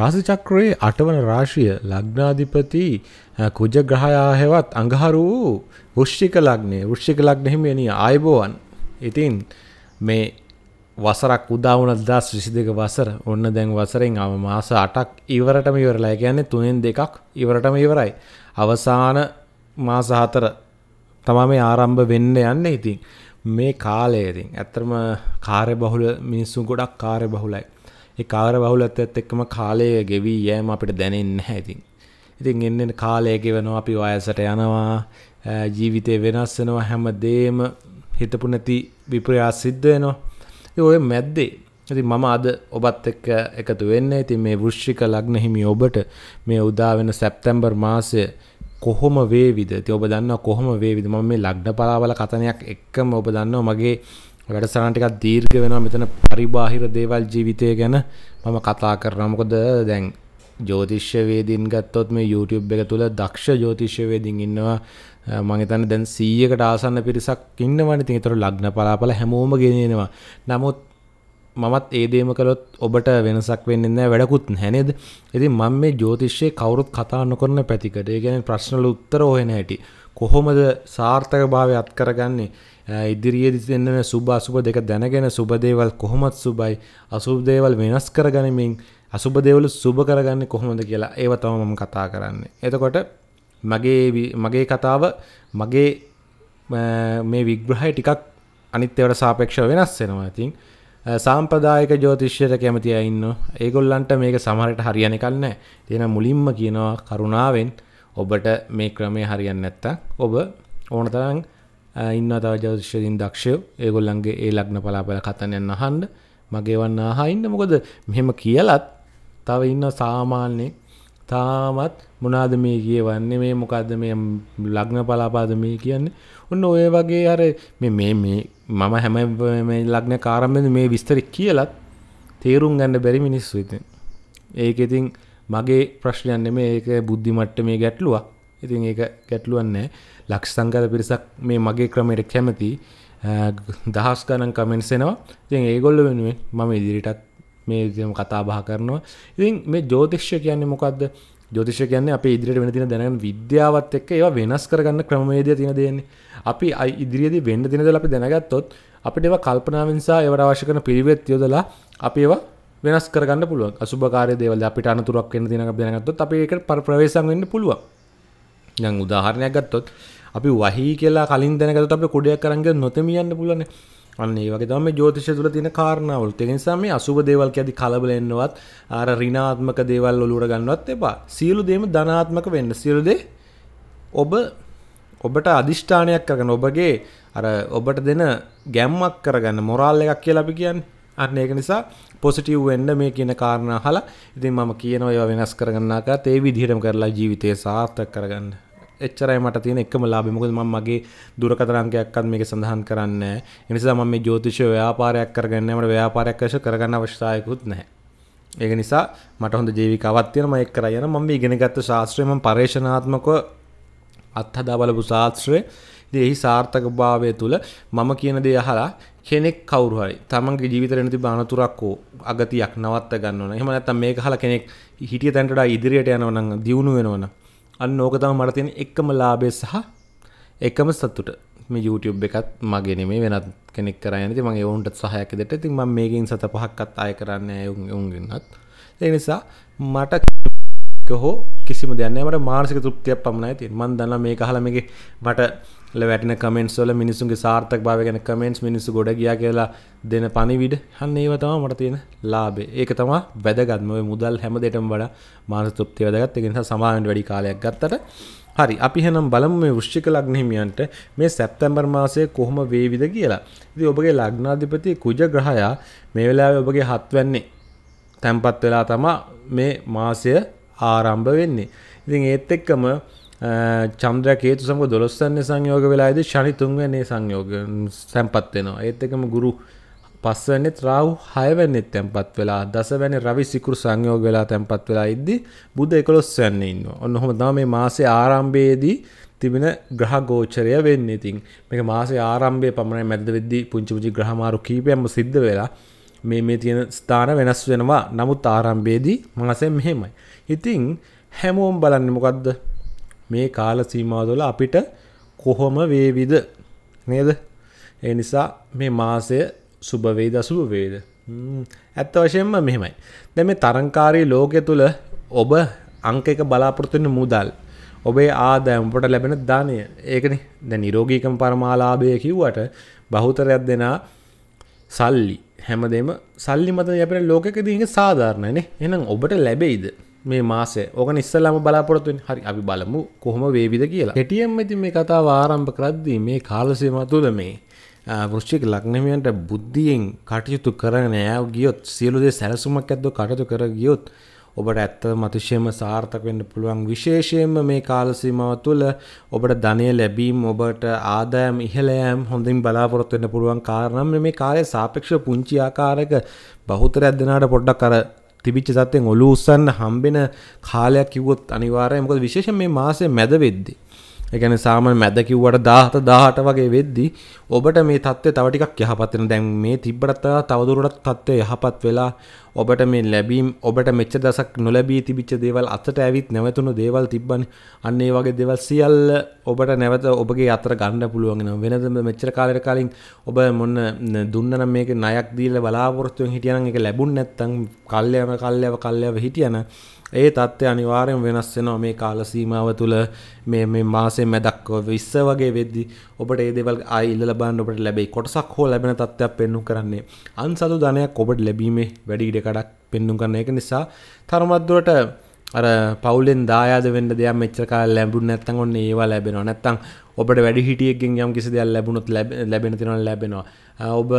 රාසිචක්‍රයේ අටවන රාශිය ලග්නාධිපති කුජ ග්‍රහයා හෙවත් අඟහරු වූ වෘශ්චික ලග්නේ වෘශ්චික ලග්න හිමියනි ආයුබෝවන්. ඉතින් මේ වසරක් උදා වුණ 2022 වසර ඔන්න දැන් වසරෙන් අව මාස 8ක් ඉවරටම ඉවරලා. ඒ කියන්නේ තුනෙන් දෙකක් ඉවරටම ඉවරයි. අවසාන මාස 4 තමයි මේ ආරම්භ වෙන්න යන්නේ. ඉතින් මේ කාලය ඉතින් ඇත්තටම කාර්යබහුල මිනිස්සු ගොඩක් කාර්යබහුලයි. ඒ කාර්ය බහුලත්වයත් එක්කම කාලය ගෙවි යෑම අපිට දැනෙන්නේ නැහැ ඉතින්. ඉතින් එන්නේ කාලය ගෙවනවා අපි වයසට යනවා ජීවිතේ වෙනස් වෙනවා හැමදේම හිතපු නැති විප්‍රයාස සිද්ධ වෙනවා. ඔය මැද්දේ ඉතින් මම අද ඔබත් එක්ක එකතු වෙන්න ඉතින් මේ වෘෂ්ික ලග්න හිමි ඔබට මේ උදා වෙන සැප්තැම්බර් මාසය කොහොම වේවිද ඉතින් ඔබ දන්නවා කොහොම වේවිද මම මේ ලග්න පලාවල කතනයක් එක්කම ඔබ දන්නවා මගේ වැඩසටහන ටිකක් දීර්ඝ වෙනවා මෙතන පරිබාහිර දේවල් ජීවිතය ගැන මම කතා කරනවා මොකද දැන් ජෝතිෂ්‍යවේදීන් ගත්තොත් මේ YouTube එක තුල දක්ෂ ජෝතිෂ්‍යවේදීන් ඉන්නවා මම හිතන්නේ දැන් 100කට ආසන්න පිරිසක් ඉන්නවනේ ඉතින් ඒතර ලග්න පලාපල හැමෝම ගෙනියනවා නමුත් මමත් ඒ දේම කළොත් ඔබට වෙනසක් වෙන්නේ නැහැ වැඩකුත් නැහැ නේද ඉතින් මම මේ ජෝතිෂ්‍යයේ කවුරුත් කතා නොකරන පැතිකඩ ඒ කියන්නේ ප්‍රශ්නවල උත්තර හොයන හැටි කොහොමද සාර්ථකභාවය අත්කරගන්නේ ඉදිරියේදි දෙන්නන සුභ අසුභ දෙක දැනගෙන සුබ දේවල් කොහොමත් සුබයි අසුබ දේවල් වෙනස් කරගනිමින් අසුබ දේවල් සුබ කරගන්නේ කොහොමද කියලා ඒව තමයි මම කතා කරන්නේ. එතකොට මගේ මගේ කතාව මගේ මේ විග්‍රහය ටිකක් අනිත් ඒවාට සාපේක්ෂව වෙනස් වෙනවා. ඉතින් සාම්ප්‍රදායක ජෝතිෂ්‍යයට කැමති අය ඉන්නවා. ඒගොල්ලන්ට මේක සමහරට හරියන්නේ නැහැ. එතන මුලින්ම කියනවා කරුණාවෙන් ඔබට මේ ක්‍රමය හරියන්නේ නැත්තම් ඔබ ඕනතරම් ඉන්න තව ජෞතිෂ්‍යදීන් දක්ෂයෝ ඒගොල්ලන්ගේ ඒ ලග්න පලාපල කතනයන් අහන්ඩ මගේ වන්න අහයින්න මොකද මෙහෙම කියලත් තව ඉන්න සාමාන්‍යය තාමත් මොනාද මේ කියවන්නේ මේ මොකක්ද මේ ලග්න පලාපාද මේ කියන්නේ ඔන්න ඔය වගේ අර මේ මේ මම හැම ලග්න කාරම්බද මේ විස්තර කියලත් තේරුම් ගන්න බැරි මිනිස්සු ඉතින් ඒක ඉතින් මගේ ප්‍රශ්නයන්න මේ ඒක බුද්ධිමට්ට මේ ගැටලුවක් ඉතින් ඒක ගැටලුවන්නේ ලක්ෂ සංගත පිරිසක් මේ මගේ ක්‍රමයට කැමති දහස් ගණන් කමෙන්ට්ස් එනවා ඉතින් ඒගොල්ල වෙනුවෙන් මම ඉදිරියටත් මේ විදිහම කතා බහ කරනවා ඉතින් මේ ජ්‍යොතිෂය කියන්නේ මොකද්ද ජ්‍යොතිෂය කියන්නේ අපේ ඉදිරියට වෙන දින දැනගන්න විද්‍යාවත් එක්ක ඒවා වෙනස් කරගන්න ක්‍රමවේදය තියෙන දෙන්නේ අපි ඉදිරියේදී වෙන්න දින දලා අපි දැනගත්තොත් අපිට ඒවා කල්පනාවෙන් සහ ඒවට අවශ්‍ය කරන පිළිවෙත් යොදලා අපි ඒවා වෙනස් කරගන්න පුළුවන් අසුභකාරය දේවල් අපිට අනතුරක් වෙන්න දිනක දැනගත්තොත් අපි ඒකට ප්‍රවේශම් වෙන්න පුළුවන් යන් උදාහරණයක් ගත්තොත් අපි වහි කියලා කලින් දැනගතොත් අපිට කොඩයක් කරන්ග නොතමියන්න පුළුවන්. අන්න ඒ වගේ තමයි මේ ජ්‍යොතිෂය තුල තියෙන කාරණාවල්. ඒ නිසා මේ අසුබ දේවල් කියදී කලබල වෙන්නවත් අර ඍණාත්මක දේවල් ඔලුවට ගන්නවත් එපා. සියලු දේම ධනාත්මක වෙන්න. සියලු දේ ඔබ ඔබට අදිෂ්ඨානයක් කරගන්න ඔබගේ අර ඔබට දෙන ගැම්මක් කරගන්න මොරාල් එකක් කියලා අපි කියන්නේ. අන්න ඒක නිසා පොසිටිව් වෙන්න මේ කියන කාරණා අහලා ඉතින් මම කියනවා ඒවා වෙනස් කරගන්නාකත් ඒ විදිහටම කරලා ජීවිතය සාර්ථක කරගන්න. එච්චරයි මට තියෙන එකම ලාභය. මොකද මම මගේ දුරකථන අංකයක්වත් මේක සඳහන් කරන්නේ නැහැ. ඒ නිසා මම මේ ජ්‍යොතිෂ ව්‍යාපාරයක් කරගන්නේ නැහැ. මට ව්‍යාපාරයක් අවශ්‍ය කරගන්න අවශ්‍යතාවයකුත් නැහැ. ඒක නිසා මට හොඳ ජීවිකාවක් තියෙනවා මම ඒක කරගෙන මම මේ ඉගෙනගත්තු ශාස්ත්‍රය මම පරේක්ෂණාත්මකව අත්හදා බලපු ශාස්ත්‍රය ඉතින් එහි සාර්ථකභාවය තුළ මම කියන දේ අහලා කෙනෙක් කවුරු හරි තමන්ගේ ජීවිතේ වෙන තිබෙන අනතුරක් හෝ අගතියක් නවත්ත ගන්න ඕන. එහෙම නැත්නම් මේක අහලා කෙනෙක් හිටිය තැනට ඉදිරියට යනවා නම් දියුණු වෙනවා නම් අන්න ඕක තම මට තියෙන එකම ලාභය සහ එකම සතුට මේ YouTube එකත් මගේ නෙමේ වෙනත් කෙනෙක් කරන්නේ. ඉතින් මම ඒවුන්ට සහයක් දෙට. ඉතින් මම මේකෙන් සත පහක්වත් ආය කරන්නේ නැහැ උන්ගෙන්වත්. ඒ නිසා මට හෝ කිසිම දෙයක් නැහැ. මට මානසික තෘප්තියක් පමණයි තියෙන්නේ. මම දන්නවා මේක අහලා මේකේ මට වැටන කමෙන්ස්වල මිනිසුන්ගේ සාර්ථක භාව ගැන කමෙන්ස් මිනිස්සු ගොඩ ගියා කියලා දෙන පණිවිඩ හන්න ඒව තමා මට තියෙන ලාභේ ඒක තමා වැදගත්ම ඔය මුදල් හැම දෙයකටම වඩා මානසික තෘප්තිය වැදගත් ඒක නිසා සමාවෙන්න වැඩි කාලයක් ගත්තට හරි අපි එහෙනම් බලමු මේ වෘශ්චික ලග්න හිමියන්ට මේ සැප්තැම්බර් මාසයේ කොහොම වේවිද කියලා. ඉතින් ඔබගේ ලග්නාධිපති කුජ ග්‍රහයා මේ වෙලාවේ ඔබගේ හත්වැන්නේ තැම්පත් වෙලා තමා මේ මාසය ආරම්භ වෙන්නේ. ඉතින් ඒත් එක්කම චන්ද්‍ර කේතු සමඟ දොළොස්සන්නේ සංයෝග වෙලාද ශනි තුන්වැන්නේ සංයෝග සැම්පත්වෙනවා ඒත් එකම ගුරු පස්සනෙත් රාහු හයවැන්නෙත් තැන්පත් වෙලා දසවැනි රවි සිකුරු සංයෝග වෙලා තැන්පත් වෙලා ඉද්දි බුද්ධ එකොළොස්සයන්න ඉන්න ඔන්න හොම තම මේ මාසේ ආරම්භයේදී තිබෙන ග්‍රහ ගෝචරය වෙන්න ඉතින් මේක මාසේ ආරම්භය පමණ මැද වෙද්දී පුංචි පුංචි ග්‍රහමාරු කීපයක්ම සිද්ධ වෙලා මේ මේ තියෙන ස්ථාන වෙනස් වෙනවා නමුත් ආරම්භයේදී මාසෙ මෙහෙමයි ඉතින් හැමෝම බලන්නේ මොකද්ද මේ කාල සීමාව තුළ අපිට කොහොම වේවිද නේද? ඒ නිසා මේ මාසය සුබ වේද අසුබ වේද? ඇත්ත වශයෙන්ම මෙහෙමයි. දැන් මේ තරංකාරී ලෝකය තුළ ඔබ අංක එක බලාපොරොත්තු වෙන මුදල් ඔබේ ආදායම ඔබට ලැබෙන ධානය ඒකනේ දැන් නිරෝගීකම පරමාලාභය කිව්වට බහුතරයක් දෙනා සල්ලි හැමදේම සල්ලි මත යැපෙන ලෝකෙකදී ඒක සාධාරණයිනේ එහෙනම් ඔබට ලැබෙයිද මේ මාසේ ඕක නිස්සල්ලාම බලාපොරොත්තුවෙන් හරි අපි බලමු කොහොම වේවිද කියලා හෙටියම් ඇති මේ කතාව ආරම්භ කරද්දී මේ කාලසීම තුළ මේ වෘෂ්චික ලග්නමයන්ට බුද්ධියෙන් කටයුතු කරන ෑව ගියොත් සියලුදේ සැලසුමක් ඇද්ද කටයුතු කර ගියොත් ඔබට ඇත්ත මතිශයම සාර්ථක වෙන්න පුළුවන් විශේෂයෙන්ම මේ කාලසීමාව තුළ ඔබට ධනය ලැබීම් ඔබට ආදායම් ඉහළෑම් හොඳින් බලාපොරොත්තු වෙන්න පුළුවන් කාරණම් මේ කාලය සාපේක්ෂ පුංචි ආකාරයක බහුතරයක් දෙනාට පොඩ්ඩක් අර තිබිච්ච තත්ත්වෙන් ඔලු උස්සන්න හම්බෙන කාලයක් කිව්වොත් අනිවාර්යයි මොකද විශේෂයෙන් මේ මාසේ මැද වෙද්දි ඒ කියන්නේ සාමාන්‍ය මැද කිව්වට 17 18 වගේ වෙද්දි ඔබට මේ තත්ත්වය තව ටිකක් යහපත් වෙන දැන් මේ තිබ්බට තවදුරටත් තත්ත්වය යහපත් වෙලා ඔබට මේ ලැබීම් ඔබට මෙච්ච දසක් නොලැබී තිබිච්ච දේවල් අතට ඇවිත් නැවතුණු දේවල් තිබ්බන් අන්න ඒ වගේ දේවල් සියල්ල ඔබට නැවත ඔබගේ අතර ගන්න පුළුවන් වෙනවා වෙනදම මෙච්චර කාලෙට කලින් ඔබ මොන දුන්නනම් මේක ණයක් දීලා බලාපොරොත්තුෙන් හිටියනම් ඒක ලැබුණ නැත්නම් කල්යම කල්යව කල්යව හිටියනම් ඒ තත්ත්වය අනිවාර්යෙන් වෙනස් වෙනවා මේ කාල සීමාව තුළ මේ මේ මාසේ මැදක් 20 වගේ වෙද්දි ඔබට ඒ දේවල් ආයෙ ඉල්ලලා ලබන්න ඔබට ලැබයි කොටසක් හෝ ලැබෙන තත්ත්වයක් පෙන්නුම් කරන්නේ අන්සතු ධනයක් ඔබට ලැබීමේ වැඩි ඉඩකඩක් පෙන්නුම් කරන එක නිසා තරමත්දුරට අර පවුලෙන් දායාද වෙන්න දෙයක් මෙච්චරකා ලැබුණ නැත්තම් ඔන්න ඒවා ලැබෙනවා නැත්තම් ඔබට වැඩි හිටියෙක්ගෙන් යම් කිසි දෙයක් ලැබුණොත් ලැබෙන තියෙනවා ලැබෙනවා ඔබ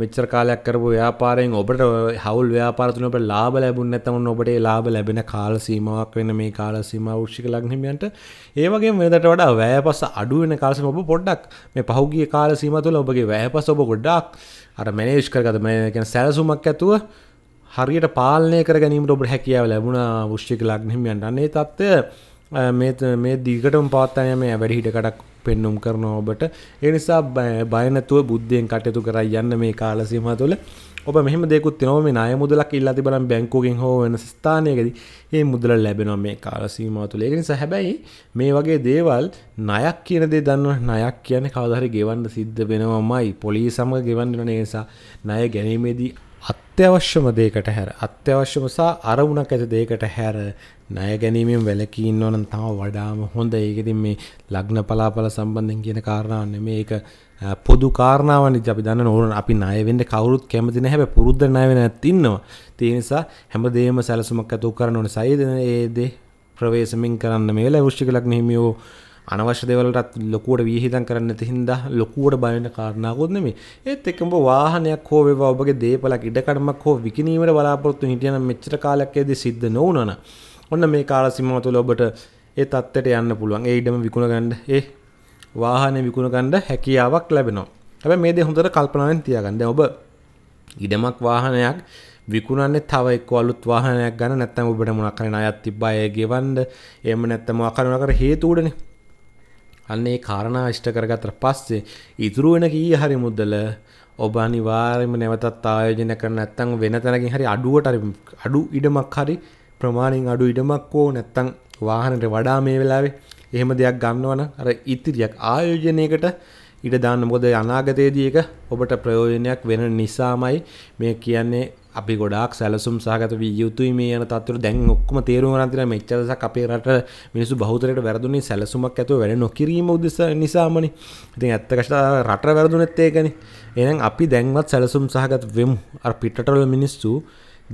මෙච්චර කාලයක් කරපු ව්‍යාපාරයෙන් ඔබට හවුල් ව්‍යාපාර තුන ඔබට ලාභ ලැබුණ නැත්තම් ඔන්න ඔබට ඒ ලාභ ලැබෙන කාල සීමාවක් වෙන මේ කාල සීමාව වෘශ්චික ලග්න හිමියන්ට ඒ වගේම වෙනදට වඩා වැයපස අඩු වෙන කාල සීමාව ඔබ පොඩ්ඩක් මේ පහුගිය කාල සීමාව තුළ ඔබගේ වැයපස ඔබ ගොඩක් අර මැනේජ් කරගත මේ කියන්නේ සැලසුමක් ඇතුව හරියට පාලනය කර ගැනීමට ඔබට හැකියාව ලැබුණ වෘෂ්ික ලග්නහිමියන්ට අන්නේ තත්ත්වය මේ දීගටම පවත්තනය මේ වැඩිහිට කටක් පෙන්නුම් කරන ඔබට ඒ නිසා බයනතුව බුද්ධයෙන් කටයුතු කර යන්න මේ කාලසීම තුළ ඔබ මෙහම දෙකුත් නෝ මේ අය මුදලක් ඉල්ලා තිබලම් බැංකුවකින් හෝ වෙන ස්ථානයකද ඒ මුදල ලැබෙනවා මේ කාලසීම තුළ ඒ නිසා හැබැයි මේ වගේ දේවල් ණයක් කියන දේ දන්නව ණයක් කියන්නේ කවදාහරි ගෙවන්න සිද්ධ වෙනවමයි පොලිස් සමග ගෙවන්න වෙන නිසා ණය ගැනීමේදී අත්‍යවශ්‍යම දේකට හැර අත්‍යවශ්‍යම සහ අරමුණක් ඇති දේකට හැර ණය ගැනීමෙන් වැළකී ඉන්නවනම් තම වඩාම හොඳ. ඒකෙදි මේ ලග්න පලාපල සම්බන්ධයෙන් කියන කාරණාව නෙමෙයි. ඒක පොදු කාරණාවනේ අපි දන්න ඕන අපි ණය වෙන්න කවුරුත් කැමති නැහැ. හැබැයි පුරුද්ද ණය වෙන ඇත්ත ඉන්නවා. ඒ නිසා හැමදේම සැලසුමක් ඇතුව කරන්න ඕනේ. සයිද ඒ දේ ප්‍රවේශමින් කරන්න මේ වෙලාවේ වෘශ්චික ලග්න හිමියෝ අනවශ්‍ය දෙවලටත් ලොකුවට වීහිතන් කරන්න තිහින්ද ලොකුවට බයන කාරණාකොත් නෙමේ ඒත් එක්කම වාහනයක් හෝ වේවා ඔබගේ දේපලක් ඉඩකඩමක් හෝ විකිණීමට බලාපොරොත්තු හිටියනම් මෙච්චර කාලයක් ඇදී සිද්ධ නොවුනන ඔන්න මේ කාල සීමාව තුළ ඔබට ඒ තත්ත්වයට යන්න පුළුවන් ඒ ඉඩම විකුණ ගන්න ඒ වාහනය විකුණ ගන්න හැකියාවක් ලැබෙනවා. හැබැයි මේ දේ හොඳට කල්පනාවෙන් තියාගන්න. දැන් ඔබ ඉඩමක් වාහනයක් විකුණන්නේ තව එක්ක අලුත් වාහනයක් ගන්න නැත්නම් ඔබට මොනක් හරි ණයක් තිබ්බා ඒ ගෙවන්න එහෙම නැත්නම් මොකක් හරි හේතු උඩනේ. අන්න ඒ කාරණා ඉෂ්ට කරගත්තට පස්සේ ඉතුරු වෙන කී හරි මුදල ඔබ අනිවාර්යයෙන්ම නැවතත් ආයෝජනය කරන නැත්නම් වෙන තැනකින් හරි අඩුවට හරි අඩු ඉඩමක් හරි ප්‍රමාණයෙන් අඩු ඉඩමක් ඕ නැත්නම් වාහනට වඩා මේ වෙලාවේ එහෙම දෙයක් ගන්නවනම් අර ඉතිරියක් ආයෝජනයකට ඉඩ දාන්න මොකද අනාගතයේදී එක ඔබට ප්‍රයෝජනයක් වෙන නිසාමයි මේ කියන්නේ අපි ගොඩක් සැලසුම් සහගත විය යුතුයි මේ යන තත්ත්වර දැන් ඔක්කොම තේරුම් ගන්න තියෙන මෙච්චරසක් අපේ රට මිනිස්සු බහුතරයට වැරදුනේ සැලසුමක් ඇතුව වැඩ නොකිරීම උදෙස නිසාමනේ. ඉතින් ඇත්ත කෂ්ට රට වැරදුනෙත් ඒකනේ. එහෙනම් අපි දැන්වත් සැලසුම් සහගත වෙමු. අර පිටරටවල මිනිස්සු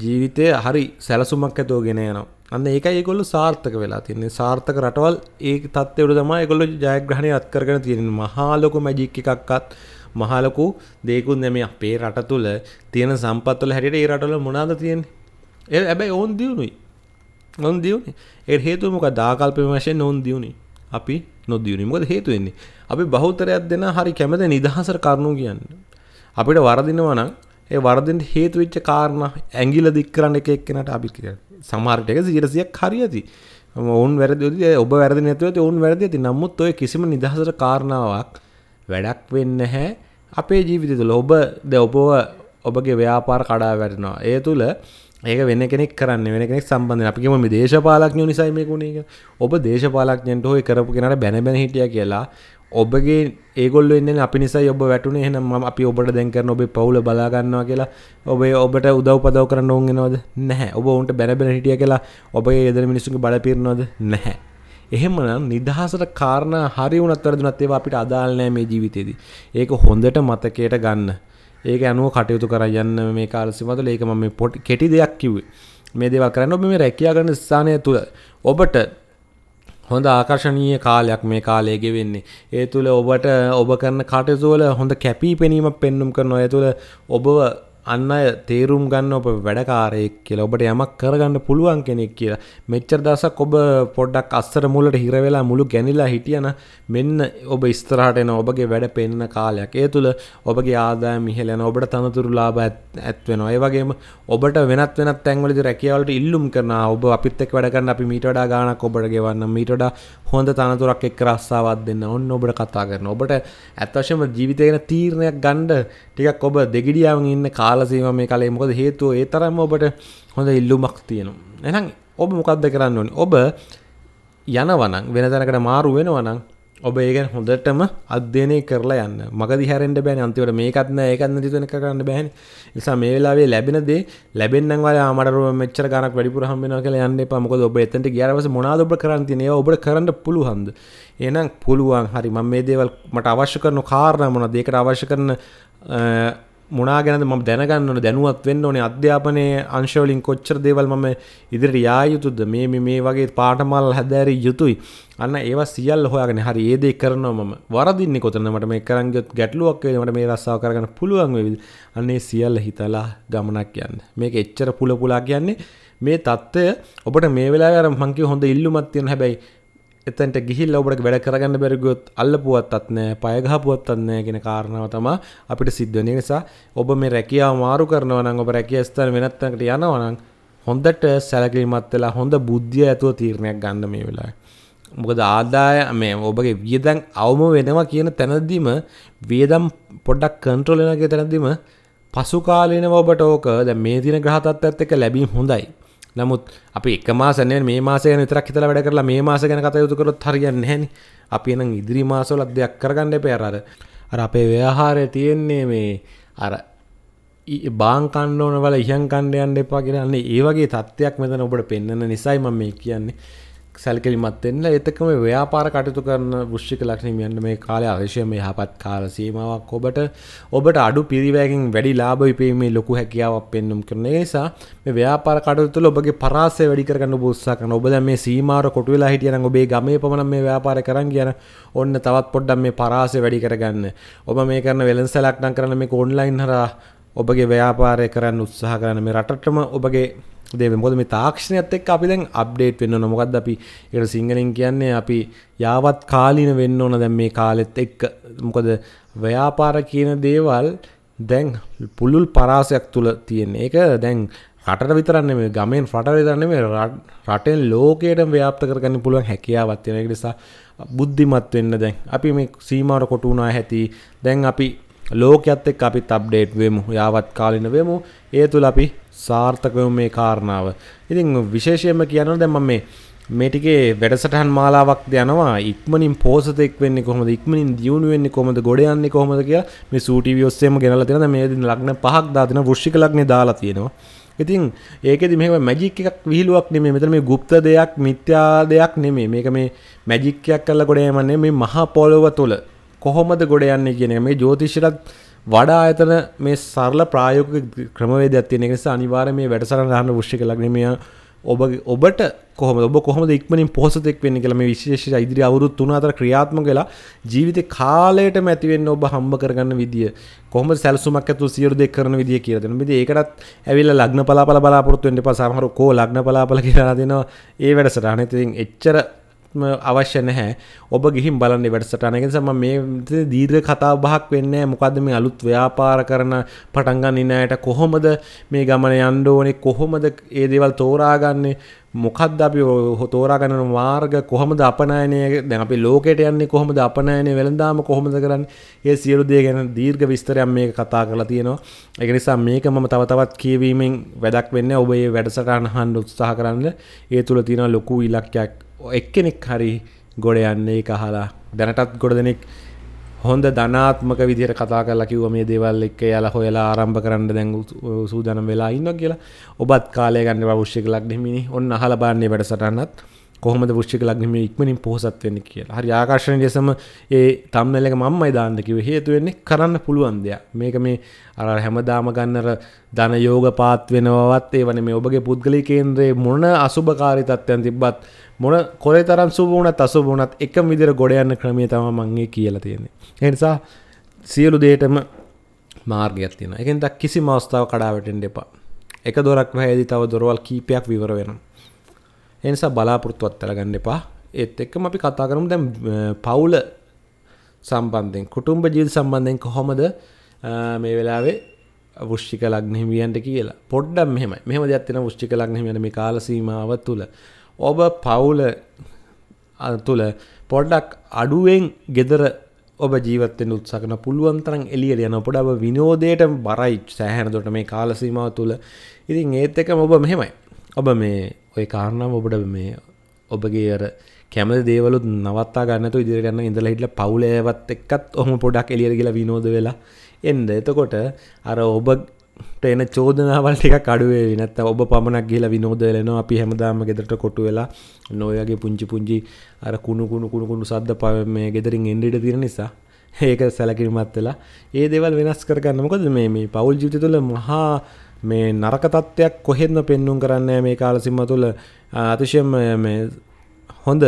ජීවිතය හරි සැලසුමක් ඇතුව ගෙන යනවා. අන්න ඒකයි ඒගොල්ලෝ සාර්ථක වෙලා තියන්නේ සාර්ථක රටවල් ඒ තත්ත්වයට තමයි ඒගොල්ලෝ ජයග්‍රහණය අත්කරගෙන තියෙන්නේ මහා ලොකු මැජික් එකක්වත් මහලකු දේකුන් දැම අපේ රට තුළ තියෙන සම්පත්වල හැටියට ඒ රටල මොනාද තියෙන්නේ එ ඇබැයි ඔවන් දියුණුයි නොන් දියුණේ එ හේතු මොක දාකල්පය වශයෙන් නොන් දියුණේ අපි නොදියුණනි මොකද හේතුවෙන්නේ අපි බහුතරයක් දෙන හරි කැමත නිදහසර කරනු කියන්න අපිට වරදිනවා නම් ඒ වරදින්ට හේතුවෙච්ච කාරණ ඇගිල දික් කරන්න එක එක්කෙනට අපි කිය සමාර්ට එක සිරසියක් හරි ඇති ඔවන් වැරදි ඔබ වැරදි නැතුව ඔවන් වැරදි ඇති නමුත් ඔය කිසිම නිදහසර කාරණාවක් වැඩක් වෙන්න හැ අපේ ජීවිත තුළ ඔබ ද ඔබව ඔබගේ ව්‍යාපාර කඩා වැටනවා ඒ තුළ ඒක වෙන කෙනෙක් කරන්න වෙන කෙනෙක් සම්බන්ධ අපිම මේ දේශපාලක්ඥ නිසයි මේ කුණේ ඔබ දේශපාලක්ඥන්ට හොය කරපු කෙනට බැනබැන හිටිය කියලා ඔබගේ ඒගොල්ල එන්න අපි නිසා ඔබ වැටුන එහෙනම් ම අපි ඔබට දැන් කරන ඔබේ පවුල බලාගන්නවා කියලා ඔබේ ඔබට උදව් පදව කරන්න ඕන්ගෙනවද නැහැ ඔබ ඔවුන්ට බැනබෙන හිටිය කියලා ඔබගේ යෙදර මිනිසුන්ගේ බල පිරනොද නැහැ එහෙමනම් නිදහසට කාරණා හරි වුණත් වැරදුනත් ඒවා අපිට අදාළ නෑ මේ ජීවිතේදී. ඒක හොඳට මතකයට ගන්න. ඒක අනුව කටයුතු කරන් යන්න මේ කාල සීමාවතුල ඒක මම මේ කෙටි දෙයක් කිව්වේ. මේ දේවල් කරන්න ඔබ මේ රැකියා කරන ස්ථානය තුල ඔබට හොඳ ආකර්ශණීය කාලයක් මේ කාලය ගෙවෙන්නේ. ඒ තුල ඔබට ඔබ කරන කටයුතු වල හොඳ කැපී පෙනීමක් පෙන්눔 කරනවා. ඒ තුල ඔබව අන්න තේරුම් ගන්න ඔබ වැඩකාරයෙක් කියලා ඔබට යමක් කරගන්න පුළුවන් කෙනෙක් කියලා මෙච්චර දසක් ඔබ පොඩ්ඩක් අස්සර මුලට හිරවෙලා මුළු ගැනිලා හිටියන මෙන්න ඔබ ස්තරහට එන ඔබගේ වැඩ පෙන්න්න කාලයක් ඒ තුළ ඔබගේ ආදා මිහලන ඔබට තනතුරු ලාබ ඇත්වෙන ඒ වගේම ඔබට වෙනත් වෙන තැන්වලද රැකියවලට ඉල්ලුම් කරන ඔබ අපිත්තෙක් වැඩගන්න අපි මීටඩා ගානක් ඔබට ගෙවන්න මීටඩ හොඳ තනතුරක් එක් රස්සාවත් දෙන්න ඔන්න ඔබට කතා කරන ඔබට ඇත්වශම ජීවිතයගෙන තීරණයක් ගණ්ඩ ටිකක් ඔබ දෙගිඩියාවන් ඉන්න කාලසීම මේ කලේ මොකද හේතුව ඒ තරම් ඔබට හොඳ ඉල්ලුමක් තියෙනවා එහෙනම් ඔබ මොකද්ද කරන්න ඕනේ ඔබ යනවනම් වෙන තැනකට මාරු වෙනවනම් ඔබ ඒගැන හොඳටම අධ්‍යනය කරලා යන්න මග දිහරෙන්ට බෑන අන්තිවට මේකත්න ඒකන්න තිතන කරන්න බැහන් නිසා මේ වෙලාවේ ලැබෙනදේ ලැබෙන්න්නවල අමටරුව මෙච්චර ගනක් වැඩිපුරහම්මෙන කල යන්න පමක ඔබ එතට ගරවස මොනාදොබ කරන්තිනය ඔබ කරන්න පුළුහන්ද එනම් පුළුවන් හරි මං මේ දේවල් මට අවශ්‍ය කරන කාරණ මොන දේකට අවශ්‍ය කරන මොනාගැන ම දැනගන්නට දැනුවත් වෙන්න ඕනේ අධ්‍යාපනය අංශවලින් කොච්චර දේවල් මම ඉදිරිට යා යුතුද මේ මේ වගේ පාටමල් හැදෑරි යුතුයි අන්න ඒවා සියල් හොයාගෙන හරි ඒදේ කරනවා මම වරදින්නේ කොතනමට මේ කරංගයොත් ගැටලුවක් මට මේ රස්සාව කරගන්න පුළුවන් වෙවිද අන්නේ සියල්ල හිතලා ගමනක් යන්න මේක එච්චර පුල පුලා කියන්නේ මේ තත්ත්වය ඔබට මේ වෙලා අර මංකි හොඳ ඉල්ලුමත් තියෙන හැබැයි එතැන්ට ගිහිල් ඔබට වැඩ කරගන්න බැරිගොත් අල්ලපුුවත්තත් නෑ පයගහපුුවත් න්නෑ ගෙන කාරණාව තමා අපිට සිද්ධන නිසා ඔබ මේ රැකියා මාරු කරනවන ඔබ රැකිය ස්ථන වෙනත්තකට යනවනං හොඳට සැලකිලිමත් වෙලා හොඳ බුද්ධිය ඇතුව තීරණයක් ගන්න මේ වෙලා මොකද ආදාය මේ ඔබගේ වියදැන් අවම වෙනවා කියන තැනදීම වියදම් පොඩ්ඩක් කන්ට්‍රෝලනගේ තැනදිම පසුකාලීනව ඔබට ඕක ද මේ තින ග්‍රහතත් ඇත් එක ලැබී හොඳයි නමුත් අපි එක මාසනය මේ මාසය නිතරක් හිතල වැඩ කරලා මේ මාස ගැන කතයුතු කරොත් හරියන්න හැනි අපි එනම් ඉදිරි මාසවලත් දෙයක් කරගන්න පැරර අර අපේ ව්‍යහාරය තියෙන්නේ මේ අර බාංකණ්ඩ ඕන වල ඉහන් කණ්ඩයන් දෙපා කියරන්නේ ඒ වගේ තත්ත්වයක් මෙතන ඔබට පෙන්න්න නිසයි මම මේ කියන්නේ සැල්කලිමත් එන්න එතකම ව්‍යාපාර කටයුතු කරන වෘෂ්ික ලක්ෂණමියන්න මේ කාලය අවශ්‍ය මේ යහපත් කාල සීමාවක් ඔබට ඔබට අඩු පිරිවැකින් වැඩි ලාභ විපීමේ ලොකු හැකියාවක් පෙන්නුම් කරන නිසා මේ ව්‍යාපාර කටයුතු තුළ ඔබගේ පරාසය වැඩි කරගන්න උත්සාහ කරන ඔබ දැන් මේ සීමාර කොටු වෙලා හිටියනම් ඔබේ ගමේ පමණක් මේ ව්‍යාපාරය කරන් ගියන ඔන්න තවත් පොඩ්ඩක් මේ පරාසය වැඩි කරගන්න ඔබ මේ කරන වෙළඳසැලක් නම් කරන මේක ඔන්ලයින් හරහා ඔබගේ ව්‍යාපාරය කරන්න උත්සාහ කරන්න මේ රටටම ඔබගේ දේ මොද මේ තාක්ෂණයත් එක් අපි දැන් අප්ඩේට් වෙන්න නොකද අපි එකට සිංහලින් කියන්නේ අපි යාවත් කාලීන වෙන්න ඕන දැන් මේ කාලෙත් එක්ක මොකද ව්‍යාපාර කියන දේවල් දැන් පුළුල් පරාසයක් තුළ තියෙන්නේ ඒක දැන් රට විතරන්න මේ ගමෙන් රට විතරන්න මේ රටෙන් ලෝකයට ව්‍යාප්ත කරගන්න පුළුවන් හැකියාවත් තියෙන නිසා බුද්ධිමත් වෙන්න දැන් අපි මේ සීමාවට කොටුනා ඇති දැන් අපි ලෝකයක්ත් එක් අපි තබ්ඩේට් වෙමු යාවත් කාලින වෙමු ඒ තුළ අපි සාර්ථකයම මේ කාරණාව ඉතින් විශේෂයම කියන්න දැම මේ මේටිකේ වැඩසටහන් මාලාවක් යනවා ඉක්මනින් පෝසතෙක් වෙන්න කොහොමද ඉක්මනින් දියුණු වෙන්නේ කොමද ගොඩයන්නේ කොමද කිය මේ සූටි ඔස්සේම ගෙනල තින මේ ලක්න පහක් දාතින වෘෂ්ික ලක්නේ දාලා තියෙනවා ඉතින් ඒකෙදි මේ මැජික් එකක් විහිලුවක් නෙමේ මෙතන මේ ගුප්ත දෙයක් මිත්‍යා දෙයක් නෙමේ මේක මේ මැජික්කයක් කරලා ගොඩ යමන්නේ මේ මහා පොළොව තුළ කොහොමද ගොඩ යන්නේ කියන එක මේ ජෝතිෂයටත් වඩා ආයතන මේ සරල ප්‍රායෝගික ක්‍රමවේදයක් තියෙන නිසා අනිවාර්යයෙන් මේ වැඩසටහන අහන්න අවශ්‍ය කියලා මේ ඔබ ඔබට කොහොමද ඔබ කොහොමද ඉක්මනින් පොහොසතෙක් වෙන්නේ කියලා මේ විශේෂ ඉදිරි අවුරුදු තුන අතර ක්‍රියාත්මක වෙලා ජීවිතේ කාලයටම ඇති වෙන්න ඔබ හම්බ කරගන්න විදිය කොහොමද සැලසුමක් ඇතුළු සියලු දේ කරන විදිය කියලා දෙනවා. ඉතින් ඒකටත් ඇවිල්ලා ලග්න පලාපල බලාපොරොත්තු වෙන්න එපා. සමහරව කෝ ලග්න පලාපල කියලා දෙනවා. ඒ වැඩසටහන. ඉතින් එච්චර අවශ්‍ය නැහැ ඔබ ගිහින් බලන්න වැඩසටහන ඒ නිසා මම මේ දීර්ඝ කතා බහක් වෙන්නේ මොකද්ද මේ අලුත් ව්‍යාපාර කරන පටන් ගන්න ණයට කොහොමද මේ ගමන යන්න ඕනේ කොහොමද මේ දේවල් තෝරාගන්නේ මොකද්ද අපි තෝරාගන්න මාර්ග කොහොමද අපනයනය දැන් අපි ලෝකයට යන්නේ කොහොමද අපනයනය වෙළඳාම කොහොමද කරන්නේ ඒ සියලු දේ ගැන දීර්ඝ විස්තරයක් මේක කතා කරලා තියෙනවා ඒක නිසා මේක මම තව තවත් කියවීමෙන් වැඩක් වෙන්නේ ඔබ මේ වැඩසටහන අහන්න උත්සාහ කරන්න ඒ තුල තියෙන ලොකු ඉලක්කයක් එක්කෙනෙක් හරි ගොඩ යන්නේ කහලා දැනටත් ගොඩ දෙනෙක් හොඳ ධනාත්මක විදිර කතා කල කිව මේ දෙවල් එක් යල හොයලා ආරම්භ කරන්න දැන් සූදනම් වෙලා ඉන්න කියලා ඔබත් කාලය ගන්න වෘෂ්ික ලක්නෙමිනි ඔන්න අහල බාන්නේ වැඩසටන්නත් කොහොම ෘෂ්ික ලක්නම ඉක්මනින් පොහසත්වන්න කියලා හරි ආකාශණ දෙසම ඒ තම්නලක මම්මයි දාන්නකිව හේතුවෙන්නේ කරන්න පුළුවන්දයක් මේක මේ අර හැමදාම ගන්නර ධන යෝග පාත්වෙනවත් ඒ වන මේ ඔබගේ පුද්ගලි කේන්ද්‍රයේ මොන අසුභකාරි තත්ත්යන් තිබ්බත් මොන කොරේ තරම් සුබ වුණත් අසුබ වුණත් එක විදිහට ගොඩ යන්න ක්‍රමය තමයි මම මේ කියලා තියෙන්නේ. ඒ නිසා සියලු දෙයකටම මාර්ගයක් තියෙනවා. ඒකෙන් තක් කිසිම අවස්ථාවක් කඩා වැටෙන්න එපා. එක දොරක් වැහැදී තව දොරවල් කීපයක් විවර වෙනවා. ඒ නිසා බලාපොරොත්තු අත්හැර ගන්න එපා. ඒත් එක්කම අපි කතා කරමු දැන් පවුල සම්බන්ධයෙන් කුටුම්බ ජීවිත සම්බන්ධයෙන් කොහොමද මේ වෙලාවේ වෘෂ්ටික ලග්න හිමියන්ට කියලා. පොඩ්ඩක් මෙහෙමයි. මෙහෙම දෙයක් තියෙනවා වෘෂ්ටික ලග්න හිමියන්ට මේ කාල සීමාව තුළ. ඔබ පවුල තුළ පොඩ්ඩක් අඩුවෙන් ගෙදර ඔබ ජීවතෙන් උත්සකන පුළුවන්තරන් එලියට යන පොඩ ඔබ විනෝදයට බරයි සෑහැනදොට මේ කාලසීමාව තුළ ඉතින් ඒත් එක ඔබ මෙහෙමයි ඔබ මේ ඔය කාරණාව ඔබට මේ ඔබගේ අර කැමති දේවලුත් නවත්තා ගන්නතු ඉදිරිගන්න ඉඳල හිටල පවුලේවත් එක්කත් ඔහම පොඩක් එලියර කියලා විනෝද වෙලා එන්ද එතකොට අර ඔබ එන චෝදනාවල් ටික අඩුවේ නැත්ත ඔබ පමණක් ගිල විනෝදලනවා අපි හැමදාම ගෙදරට කොටු වෙලා නොයගේ පුංචි පුංචි අර කුණු කුණු කුණු කුණු සද්ද පව මේ ගෙදරින් එන්ඩිට තිර නිසා ඒක සැලකිරිමත් වෙලා ඒ දේවල් වෙනස් කරගන්න මොකද මේ මේ පවුල් ජීවිත තුළ මහා මේ නරක තත්ත්වයක් කොහෙත්ම පෙන්නුම් කරන්න මේ කාලසිම්ම තුළ අතිශයම හොඳ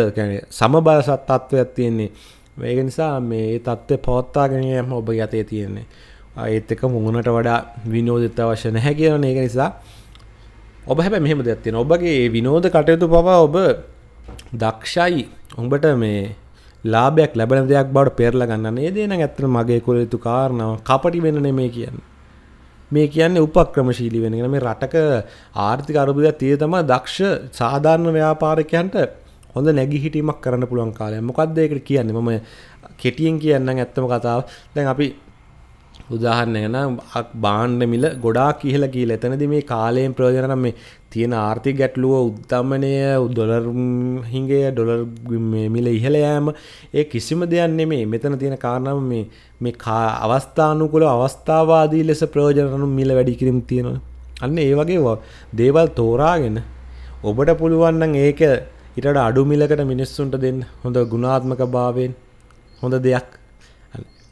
සමබල සත් තත්ත්වයක් තියෙන්නේ ඒක නිසා මේ තත්ත්වය පවත්තාගෙනයම ඔබ යතේ තියෙන්නේ ඒත් එක මුහුණට වඩා විනෝදිත අවශ්‍ය නැහැ කියන ඒක නිසා ඔබ හැබැයි මෙහෙම දෙයක් තියෙනවා ඔබගේ විනෝද කටයුතු පවා ඔබ දක්ෂයි උඹට මේ ලාභයක් ලැබෙන දෙයක් බවට පෙරලා ගන්න මේ දේ නම් ඇත්තට මගේ කුල යුතු කාරණාව කපටි වෙන නෙමෙයි කියන්නේ මේ කියන්නේ උපක්‍රමශීලී වෙන මේ රටක ආර්ථික අර්බුදයක් තියෙ තමයි දක්ෂ සාධාරණ ව්‍යාපාරිකයන්ට හොඳ නැගී හිටීමක් කරන්න පුළුවන් කාලය. මොකද්ද ඒකට කියන්නේ? මම කෙටියෙන් කියන්නම් ඇත්තම කතාව. දැන් අපි උදාහරණයන බාණ්ඩ මිල ගොඩා කියහල කියල එතනද මේ කාලයෙන් ප්‍රයෝජනන මේ තියෙන ආර්ථික ගැටලුව උත්තමනය ඩොලර් හිගේ ඩොලර් මිල ඉහළ යෑම ඒ කිසිම දෙයන්නේ මේ මෙතන තියෙන කාරණම මේ මේ කා අවස්ථානුකුල අවස්ථාවාදී ලෙස ප්‍රයෝජනනු මිල වැඩි කිරම් තියෙනවා අන්න ඒ වගේ දේවල් තෝරාගෙන ඔබට පුළුවන්නන් ඒක ඉට අඩු මිලකට මිනිස්සුන්ට දෙන්න හොඳ ගුණාත්මක භාවෙන් හොඳ දෙයක්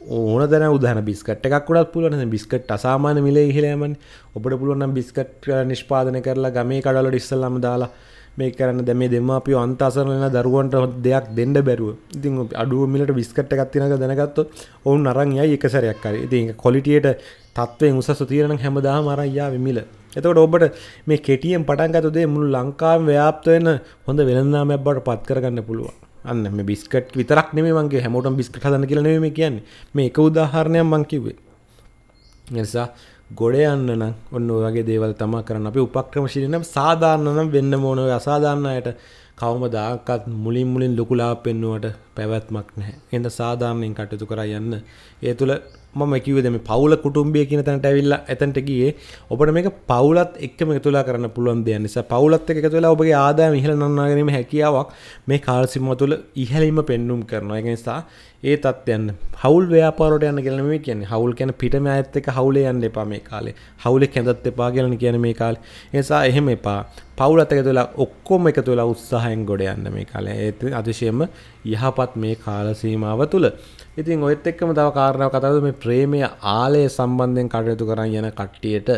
ඕන දැන උදහන බිස්කට එකක් ොඩත් පුළුවන බිස්කට අසාමාන මිල හිලෑමන් ඔබට පුළුවන් බිස්කට් නිෂ්පාදන කරලා ගමේ කඩලට ඉස්සල්ලම දාලා මේ කරන්න දැම දෙම අපි අන්තසරලන දරුවන්ට හොත් දෙයක් දෙන්න බැරුව ඉතින් අඩුව මිලට විස්කට් එකත්තිනක දැනගත්ත ඔවුන් අරං යයි එකසරයක්කර ඉතින් කොලිටියට තත්වේ උසස් තියරන හැමදා මරයියා විමිල එතකට ඔබට මේ කෙටියෙන් පටන්ගතදේ මුළු ලංකාම් ව්‍යාප්තවයන හොඳ වෙනදාමැබ්බට පත් කරගන්න පුළුවන් අන්න මේ බිස්කට් විතරක් නෙමේ මගේ හැමෝටම බිස්කට් හදන්න කියලා නෙමෙයි මේ කියන්නේ මේ එක උදාහරණයක් මම කිව්වේ නිසා ගොඩ යන්න නම් ඔන්න ඔය වගේ දේවල් තමයි කරන්න අපි උපක්‍රමශීලී නම් සාධාරණ නම් වෙන්න ඕන ඔය අසාධාරණ අයට කවමදාකත් මුලින් මුලින් ලොකුලා පෙන්නුවට පැවැත්මක් නැහැ. එහෙනම් සාධාරණෙන් කටයුතු කරා යන්න. ඒ තුල මම කිවදම පවුල කුටුම්බිය කියන තැනට ඇවිල්ල ඇතැන්ට ගියේ ඔබට මේක පවුලත් එක්ම තුලා කරන්න පුළුවන් දෙය නිසා පවුලත් එක තුලා ඔබගේ ආදා ඉහල නන්නාගරීම හැකියාවක් මේ කාල්සිම තුළ ඉහැලීම පෙන්නුම් කරනවා එක නිසා ඒ තත්යන් හවුල් ව්‍යාපාරට යන්න කියලන මේ කියන්නේ හවුල් කැන පිටම ඇත්ත එක හවුලේ යන්න එපා මේ කාලේ හවුලෙ කැඳත් එපා කියලන කියන මේ කාල නිසා එහෙම එපා පවුල අතක තුලා ඔක්කොම එක තුලා උත්සාහයෙන් ගොඩ යන්න මේ කාලේ ඒත් අතිශයම යහපත් මේ කාලසීමාව තුළ ඉතින් ඔයත් එක්කම තව කාරණාව කතාවද මේ ප්‍රේමය ආලය සම්බන්ධයෙන් කටයුතු කරන් යන කට්ටියට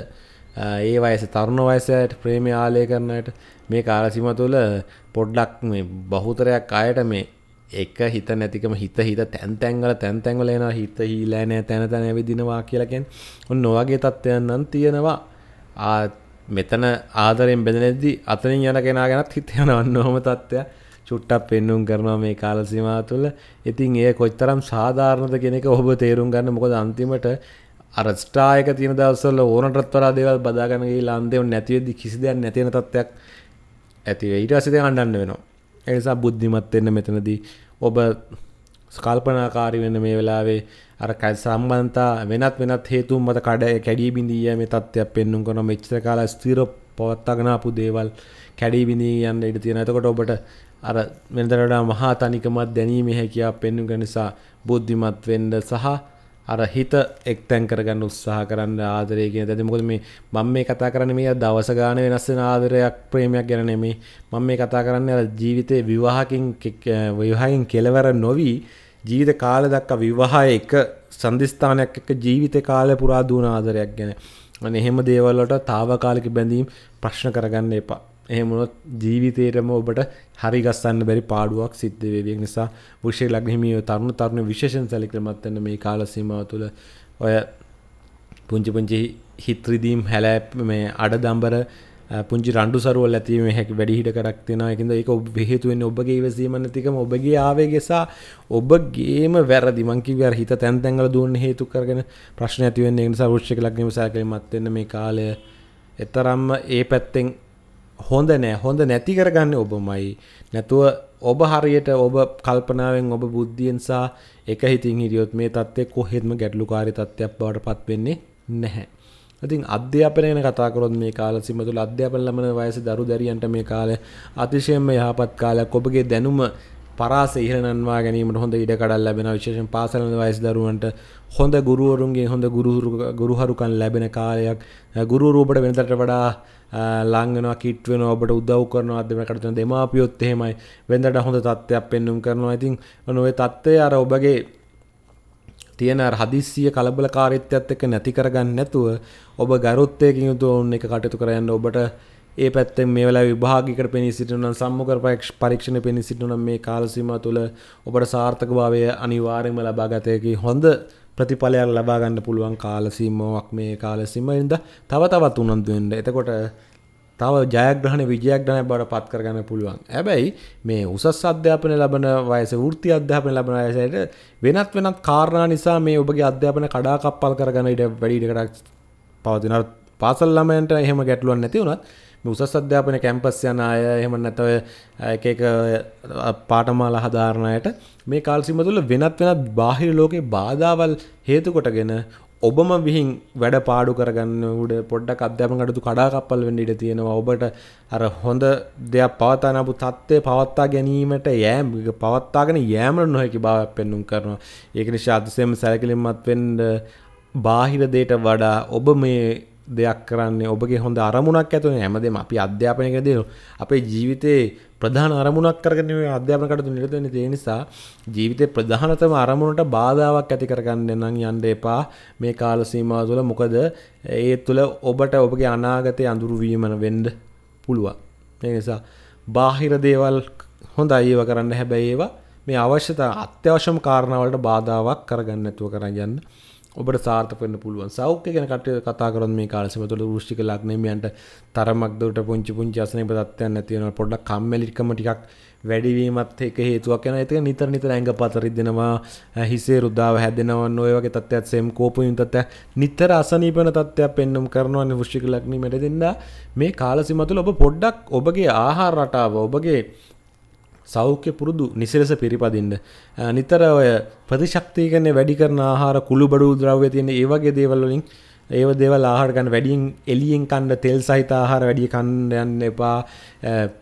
ඒ වයස තරුණ වයසයට ප්‍රේමය ආලය කරනයට මේ කාලසිම තුළ පොඩ්ඩක් මේ බහුතරයක් අයට මේ එක හිත නැතිකම හිත හිත තැන්තැන්ගල තැන්තැන්වල එන හිත හීලෑනෑ තැන තැන විදිනවා කියලකෙන් ඔන්න නොවගේ තත්ත්වයන්නන් තියෙනවා මෙතන ආදරෙන් බෙදනෙද්දි අතනින් යන කෙනා ගැනත් හිත යනවන්න හොම තත්ත්වයක් චුට්ටක් පෙන්නුම් කරනවා මේ කාලසිමා තුළ ඉතින් ඒ කොච්තරම් සාධාරණද කෙනෙක ඔබ තේරුම් ගන්න මොකද අන්තිමට අරස්ටායක තියෙන දවසල ඕනටත් වරා දේවල් බදාගන්න ගිහිල්ලා අන්තිම නැතිවෙද්දි කිසි දෙයක් නැති වෙන තත්ත්වයක් ඇති වෙයි ඊට පස්සේ දැන් අඬන්න වෙනවා ඒ නිසා බුද්ධිමත් වෙන්න මෙතනදී ඔබ කල්පනාකාරී වෙන්න මේ වෙලාවේ අර සම්බන්ධතා වෙනත් වෙනත් හේතුන් මත කඩ කැඩී බිඳී මේ තත්ත්වයක් පෙන්වන්න කරන මෙච්චර කාලා ස්ථිර පවත්වාගෙන ආපු දේවල් කැඩී බිඳී යන්න ඉඩ තියෙනවා. එතකොට ඔබට අර මෙදරඩා මහා තනිකමත් දැනීම හැකියා පෙන්නු නිසා බුද්ධිමත් වෙන්ඩ සහ අර හිත එක්තැන් කරගන්න උත්සාහ කරන්න ආදරය කියෙන ඇති මුොද මේ මං මේ කතා කරන මේ දවස ගාන වෙනස්සෙන ආදරයක් ප්‍රේමයක් ගැනෙමේ මං මේ කතා කරන්න අ ජීවිතය විවාහකින් වයහයින් කෙලවර නොවී ජීවිත කාල දක්ක විවාහය එක සන්ධස්ථානයක් එක ජීවිත කාලය පුරා දුණ ආදරයක් ගැන එහෙම දේවල්ලට තාවකාලික බැඳීම් ප්‍රශ්න කරගන්න එපා එහමුණොත් ජීවිතයටම ඔබට හරි ගස්සන්න බැරි පාඩුවක් සිද්ධවේවියක් නිසා විෂය ලක්හිමිය තරුණු තරුණ විශේෂන් සැලික්‍රමත්වන්න මේ කාලසීමාව තුළ ඔය පුංචි පුංචි හිත්‍රදීම් හැලැප් මේ අඩ දම්බර පුංචි රන්ඩු සරුවල් ඇතිීම හැක වැඩිහිට කරක් තිෙන එකද එක ඔබ හේතුවෙන් ඔබගේ වසීමනතිකම ඔබගේ ආවේගෙසා ඔබගේම වැරදි මංකිව හිත තැන්තැන්ගල දුන්න හේතු කරගෙන ප්‍රශ්න ඇතිවෙන් නිසා ෘෂ්ක ලක්නම සැකල මත්වෙන මේ කාලය එතරම්ම ඒ පැත්තෙන් හොඳ නෑ හොඳ නැති කරගන්න ඔබමයි නැතුව ඔබ හරියට ඔබ කල්පනාවෙන් ඔබ බුද්ධියෙන් සහ එක හිතින් හිරියොත් මේ තත්ත්වය කොහෙත්ම ගැටලුකාරී තත්ත්වයක් බවට පත්වෙන්නේ නැහැ. ඉතින් අධ්‍යාපනය ගැන කතා කරොත් මේ කාල සීම තුළ අධ්‍යාපන ලබන වයසේ දරු දැරියන්ට මේ කාලය අතිශයින්ම යහපත් කාලයක් ඔබගේ දැනුම පරාස ඉහළනන්වා ගැනීමට හොඳ ඉඩ කඩල් ලැබෙන විශේෂයෙන් පාසල වයස් දරුවන්ට හොඳ ගුරුවරුන්ගේ හොඳ ගුරුහරුකම් ලැබෙන කාලයක් ගුරුවරු ඔබට වෙනතට වඩා ලංගන කිට වෙන ඔබට උදව් කරන අදමකටන දෙමාපියොත් එහෙමයි වෙදට හොඳ තත්ත්වයක් පෙන්නුම් කරනවා ඉතින් නොවේ තත්ත්වය අර ඔබගේ තියෙන හදිස්සිය කලබල කාරිත්‍යත් එක නැති කරගන්න නැතුව ඔබ ගරුත්තයකින් යුතු ඔන්න එක කටයුතු කරයන්න ඔබට ඒ පැත්තෙන් මේ වෙලා විභාගිකට පෙනී සිටිනන සම්මුකර පක්ෂ පරීක්ෂණ පෙනී සිටිනන මේ කාලසීම තුළ ඔබට සාර්ථකභාවය අනිවාර්යෙන්ම ලබාගතයකි හොඳ ප්‍රතිඵලයක් ලබාගන්න පුළුවන් කාලසීමාවක් මේ කාලසිමයින්ද තව තවත් උනන්දුවෙන්ට එතකොට තව ජයග්‍රහණ විජයක් ගන බට පත් කරගන්න පුළුවන් ඇබැයි මේ උසස් අධ්‍යාපනය ලබන වයස ෘති අධ්‍යාපන ලබන අයසයට වෙනත් වෙනත් කාරණා නිසා මේ ඔබගේ අධ්‍යාපන කඩාකප්පල් කරගන්න ඉට වැඩිඩකටක් පවතින පාසල්ලමන්ට එහෙම ගැටලුවන් නැතිවුණත් උසස් අධ්‍යාපන කැම්පස් යන අය එහෙම නැත්නම් එක එක පාඨමාලා හදාරන අයට මේ කාල සීම තුළ වෙනත් වෙනත් බාහිර ලෝකේ බාධාවල් හේතු කොටගෙන ඔබම විහින් වැඩ පාඩු කරගන්න උඩ පොඩ්ඩක් අධ්‍යාපන කටයුතු කඩාකප්පල් වෙන්න ඉඩ තියෙනවා ඔබට අර හොඳ දෙයක් පවත්වාගෙන ආපු தත්ත්වය පවත්වා ගැනීමට යෑම පවත්වාගෙන යෑමට නොහැකි බවක් පෙන්눔 කරනවා ඒක නිසා අතිශයම සැලකිලිමත් වෙන්න බාහිර දේට වඩා ඔබ මේ දෙයක් කරන්නේ ඔබගේ හොඳ අරමුණක් ඇතුන හැමදම අපි අධ්‍යාපනයක දෙන අපේ ජීවිතයේ ප්‍රධාන අරමුණක් කරගන අධ්‍යාපනකට නිරතන තිය නිසා ජීවිතය ප්‍රධානතම අරමුණට බාධාවක් ඇති කරගන්න නම් යන්ඩ එපා මේ කාල සීමා තුළ මොකද ඒ තුළ ඔබට ඔබගේ අනාගතය අඳුරුවීමන වෙන්ඩ පුළුවන් ඒ නිසා බාහිර දේවල් හොඳ අඒව කරන්න හැබැයි ඒවා මේ අවශ්‍යතා අත්‍යවශම කාරණාවලට බාධාවක් කරගන්න ඇතුව කරන්න යන්න ඔබට සාර්ථකන්න පුළුවන් සෞඛ්‍ය ගැන කට කතා කරොත් මේ කාලේ සමතුල වෘෂ්ටික ලග්නෙමියන්ට තරමක් දුරට පුංචි පුංචි අසනීප තත්ත්වයන් නැති වෙනවා පොඩ්ඩක් කම්මැලිකම ටිකක් වැඩි වීමත් එක හේතුවක් වෙනවා ඒක නිතර නිතර ඇඟ පතරිද්දෙනවා හිසේ රුදාව හැදෙනවා ඔය වගේ තත්ත්වයක් සෙම් කෝපුයින් තත්ත්වයක් නිතර අසනීප වෙන තත්ත්වයක් පෙන්වම් කරනවානේ වෘෂ්ටික ලග්නෙමියට දෙන්න මේ කාලසීම තුළ ඔබ පොඩ්ඩක් ඔබගේ ආහාර රටාව ඔබගේ සෞඛ්‍ය පුරුදු නිසිරස පිරිපදින්න. නිතර ඔය ප්‍රතිශක්තිකරණය වැඩි කරන ආහාර කුළු බඩු ද්‍රව්‍ය තියෙන ඒ වගේ දේවල් වලින් ඒව දේවල් ආහාර ගන්න වැඩියෙන් එළියෙන් කන්න තෙල් සහිත ආහාර වැඩි කන්න යන්න එපා.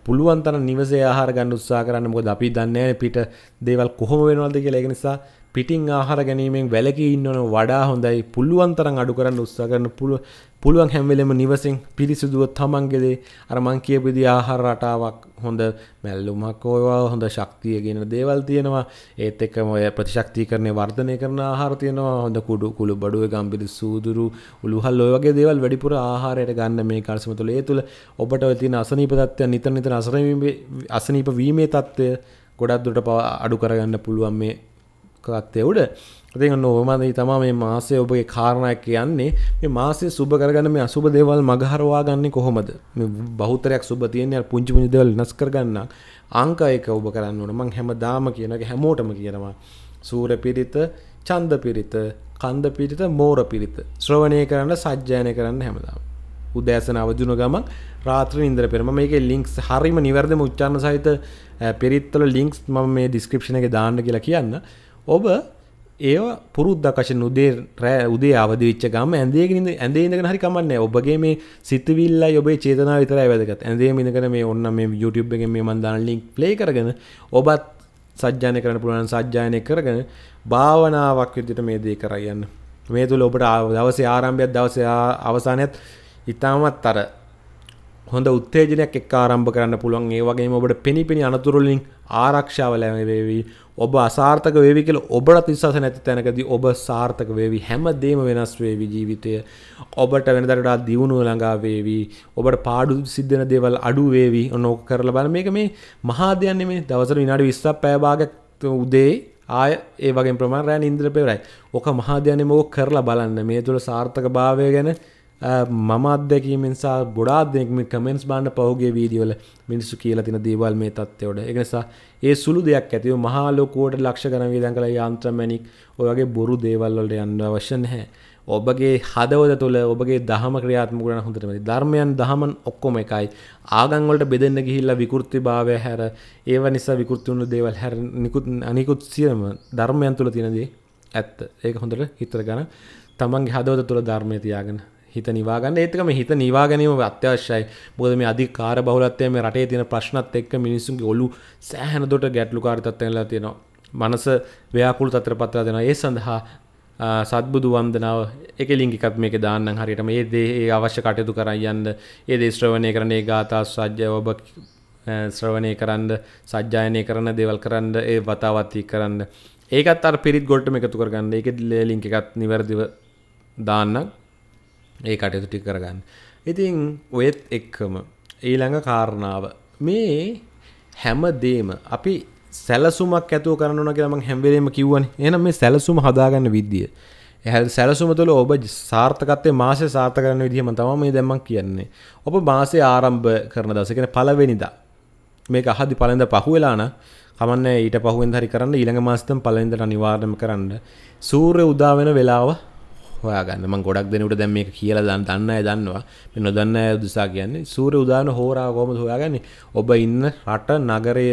පුළුවන් තන නිවසේ ආහාර ගන්න උත්සා කරන්න මොකද අපි දන්නේ පිට දේවල් කොහොම වෙනවද කියලා ඒක නිසා පිටින් ආහාර ගැනීමෙන් වැලකී ඉන්නවන වඩා හොඳයි පුළුවන් තරම් අඩු කරන්න උත්සා කරන පුළුවන් හැම වෙලෙම නිවසින් පිරිසිදුව තමන්ගේ දේ අර මං කියපු විදිහේ ආහාර රටාවක් හොඳ මැල්ලුමක් ඕවා හොඳ ශක්තිය කියන දේවල් තියෙනවා ඒත් එක්කම ඔය ප්‍රතිශක්තිකරණය වර්ධනය කරන ආහාර තියෙනවා හොඳ කුඩු කුළු බඩුවේ ගම්බිරි සූදුරු උළුහල් ඔය වගේ දේවල් වැඩිපුර ආහාරයට ගන්න මේ කල්සම තුළ ඒ තුළ ඔබට ඔය තියෙන අසනීප තත්ත්වයන් නිත නිතර අසර අසනීප වීමේ තත්ත්වය ගොඩක් දුට පව අඩු කරගන්න පුළුවන් මේ කත්තය උඩ ඇතිගන්න ඔබමදී තමා මේ මාසය ඔබගේ කාරණයක් කියන්නේ මේ මාසය සුබ කරගන්න මේ අසුබ දේවල් මගහරවා ගන්න කොහොමද බෞතරයක් සුබ තියන්නේ පුංචි පුංචි දේවල් වෙනස් කරගන්න අංකයක ඔබ කරන්න ඕන මං හැමදාම කියනක හැමෝටම කියනවා සූර පිරිත චන්ද පිරිත කන්ද පිරිත මෝර පිරිත ශ්‍රවණය කරන්න සජ්ජායනය කරන්න හැමදාම උදෑසන අවදින ගමන් රාත්‍ර ඉදර පෙරම මේක ලින්ක්ස් හරිම නිවැරදිම උච්චාන සහිත පෙරිත්තල ලින්ක්ස් ම මේ ඩිස්ක්‍රපෂණ එක දාන්න කියලා කියන්න ඔබ ඒ පුරුද්දකශන උදේ රෑ උදේ අවදිවිච්ච ගම ඇදේගෙන ඇදේඉඳගෙන හරිකමන්න ඔබගේ මේ සිතවිල්ල ඔබේ චේතනා විතර වැදකත් ඇදේ මිනිකන මේ ඔන්න මේ YouTube එක මේ මන්දාන ලින්ක් ලේ කරගෙන ඔබත් සජ්ජානය කරන පුළුවන් සජ්ජායනය කරගෙන භාවනාවක් විදිට මේ දේ කරයන්න මේ තුළ ඔබට දවසේ ආරම්භයක් දවස අවසානයත් ඉතාමත් අර හොඳ උත්තේජනයක් එක් ආරම්භ කරන්න පුළුවන් ඒ වගේම ඔබට පිණිපිනි අනතුරුලින් ආරක්ෂාව ලැබෙවි ඔබ අසාර්ථක වේවි කියලා ඔබට විශ්වාස නැති තැනකදී ඔබ සාර්ථක වේවි හැමදේම වෙනස් වේවි ජීවිතය ඔබට වෙනදට වඩා දියුණුව ළඟා වේවි ඔබට පාඩු සිද්ධ වෙන දේවල් අඩු වේවි ඔන්න ඕක කරලා බලන්න මේක මේ මහා දෙයක් නෙමෙයි දවසට විනාඩි 20ක් පැය භාගයක් උදේ ආය ඒ වගේ ප්‍රමාණ රෑ නින්දර පෙවරයි ඕක මහා දෙයක් නෙමෙයි ඕක කරලා බලන්න මේ තුල සාර්ථකභාවය ගැන මම අදැකීමෙන්සා බොඩාදෙක්ම කමෙන්ස් බාන්න පහුගේ වීඩියෝල මිනිස්සු කියලා තින දේවල් මේ තත්වයට එකනිසා ඒ සුළු දෙයක් ඇතිව මහාලෝකෝට ලක්ෂ ගනවී දැන් කළ යන්ත්‍රමැනික් ඔයගේ බොරු දේවල්වලට යන්න අවශ්‍යන හැ ඔබගේ හදවද තුළ ඔබගේ දහම ක්‍රියාත්මකරන හොඳටමති ධර්මයන් දහමන් ඔක්කොම එකයි ආගංවලට බෙදන්න ගිහිල්ලා විකෘති භාවය හැර ඒව නිසා විකෘතිවුණු දේවල් හැර නිකුත් අනිකුත් සියම ධර්මයන් තුළ තිනදී ඇත්ත ඒක හොඳට හිතර ගන තමන්ගේ හදවත තුළ ධර්මය තියාගෙන හිත නිවාගන්න ඒතකම හිත නිවාගැනීම අත්‍යවශ්‍යයි බොද මේ අධි කාර බහුලත්වය මේ රටේ තියෙන ප්‍රශ්නත් එක්ක මිනිසුන්ගේ ඔලු සෑහන දොට ගැටලු කාරිතත්වයලා තියෙනවා මනස ව්‍යකුල් තත්‍ර පත්ලා දෙෙන ඒ සඳහා සත්බුදු වන්දනාව එක ලිංගිකත් මේක දාන්න හරියටම ඒ දේ ඒ අවශ්‍ය කටයුතු කරයන්න ඒ දේශ්‍රවණය කරන්නේ ගාතා සජ්‍ය ඔබ ශ්‍රවණය කරන්න සජ්ජායනය කරන දේවල් කරන්න ඒ වතාවත්ති කරන්න ඒකත් අර පිරිත් ගොට්ටම එකතු කරගන්න එක ලිංක එකත් නිවැරදිව දාන්නක් ඒ කටයුතු ටික කරගන්න. ඉතින් ඔයත් එක්කම ඊළඟ කාරණාව මේ හැමදේම අපි සැලසුමක් ඇතුව කරන්න කියලම හැම්වරීම කිවන එනම් මේ සැලසුම හදාගන්න විද්දිය. ඇහල් සැලසුම තුළ ඔබ සාර්ථකත්තේ මාසය සාර්ථ කරන විදිහම තම මේ දැමක් කියන්නේ. ඔබ මාසේ ආරම්භ කරන දසකෙන පලවෙනිදා මේක අහදි පලඳ පහුවෙලාන කමන්න ඊට පහුවෙන් හරි කරන්න ඊළඟ මාස්තම් පලඳට නිවාර්ණම කරන්න සූර්ය උදාවෙන වෙලාව හොයාගන්න ම ගොඩක් දෙනට දැම මේ කියලා දන් දන්න දන්නවා මෙ නොදන්න දුසා කියන්නේ සූර උදාන හෝරා කෝම හොයාගන්න ඔබ ඉන්න රට නගරය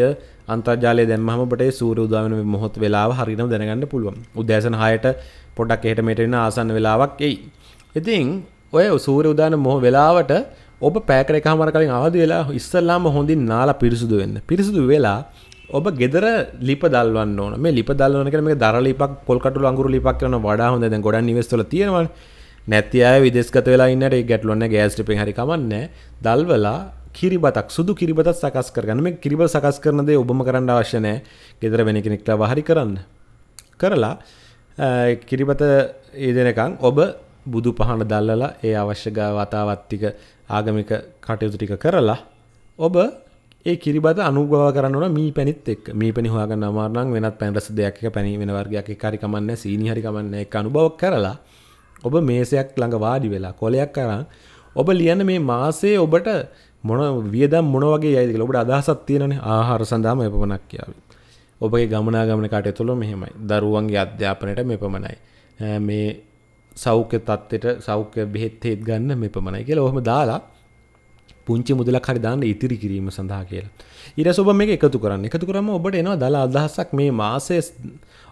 අන්තර්ජාලය දැම්මට සූර උදාවන මොහොත් වෙලාව හරිනම් දැනගන්න පුළුවන් උදෑසන හයට පොඩක් එහට මෙටෙන ආසන්න වෙලාවක් එයි ඉතින් ඔය සූර උදාන මොහ වෙලාවට ඔබ පෑකරකාමර කලින් අවද වෙලා ඉස්සල්ලාම හොඳින් නාලා පිරිසුදු වෙන්න පිරිසුදු වෙලා ඔබ ගෙදර ලිප දල්වන්න ඕන මේ ලිප දල්වන කර මේ දර ලිපක් කොල්කට අඟුරු ලිපක් කරන වඩා හොඳ දැන් ගොඩක් නිවෙස්වල තියෙනවා නැති අය විදේශගත වෙලා ඉන්නට ඒ ගැටලුව නැහැ ගෑස් ටිපෙන් හරි කමන්නේ දල්වලා කිරිබතක් සුදු කිරිබතක් සකස් කරගන්න මේ කිරිබත සකස් කරන දේ ඔබම කරන්න අවශ්‍ය නැහැ ගෙදර වෙන කෙනෙක්ට වහරි කරන්න කරලා කිරිබත ඒ දෙනකන් ඔබ බුදු පහන දල්ලලා ඒ අවශ්‍ය වතාවත් ටික ආගමික කටයුතු ටික කරලා ඔබ ඒ කිරිබත අනුගව කරන්නන මී පැනිත් එක් මේ පැනි හගන්න අමාරනං වෙනත් පැන්රස දෙයක් පැනි වෙන වර්ගයක් කාරිකමන්න සීනි හරිකමන්න එක අනුභව කරලා ඔබ මේසයක් ළඟ වාඩි වෙලා කොලයක් කරන්න ඔබ ලියන මේ මාසේ ඔබට මොන වියදම් මොන වගේ යයිදක ඔබට අදහසත් තියෙනන ආහාර සඳහම එපමණක් කියාවේ ඔබගේ ගමනාගමන කාටය තුළ මෙහෙමයි දරුවන්ගේ අධ්‍යාපනයට මෙ පමණයි මේ සෞඛ්‍ය තත්ත්වයට සෞඛ්‍ය බෙහෙත් හෙත් ගන්න මෙ පමණයි කියලා ඔහම දාලා පුංචි මුදලක් හරි දාන්න ඉතිරි කිරීම සඳහා කියලා. ඊට ඔබ මේක එකතු කරන්න. එකතු කරාම ඔබට එනවා දල අදහසක් මේ මාසයේ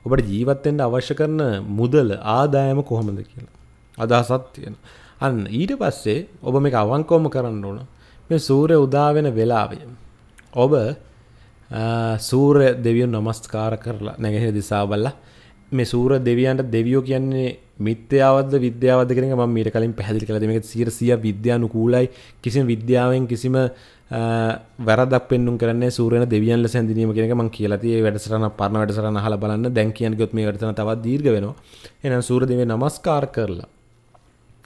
ඔබට ජීවත් වෙන්න අවශ්‍ය කරන මුදල ආදායම කොහොමද කියලා. අදහසක් තියෙනවා. අන්න ඊට පස්සේ ඔබ මේක අවංකවම කරන්න ඕන. මේ සූර්ය උදා වෙන වෙලාවය. ඔබ සූර්ය දෙවියන් නමස්කාර කරලා නැගහෙ දිසාවල්ලා මේ සූර දෙවියන්ට දෙවියෝ කියන්නේ මිත්‍යාවද විද්‍යාවද කරන ම මීට කලින් පැදිලි කළ දෙමක සිර සිය විද්‍යානුකූලයි කිසිම විද්‍යාවෙන් කිසිම වැරදක් පෙන්ු කරන සූරන දෙවියන්ල සැඳනීම කියෙන ම කියලතිය වැඩසරන පරණ වැඩසරන හල බලන්න දැන්කියන් ගොත්ම වැඩන තවත් දීර්ග වෙනවා එනම් සූර දෙවේ නමස්කාර කරලා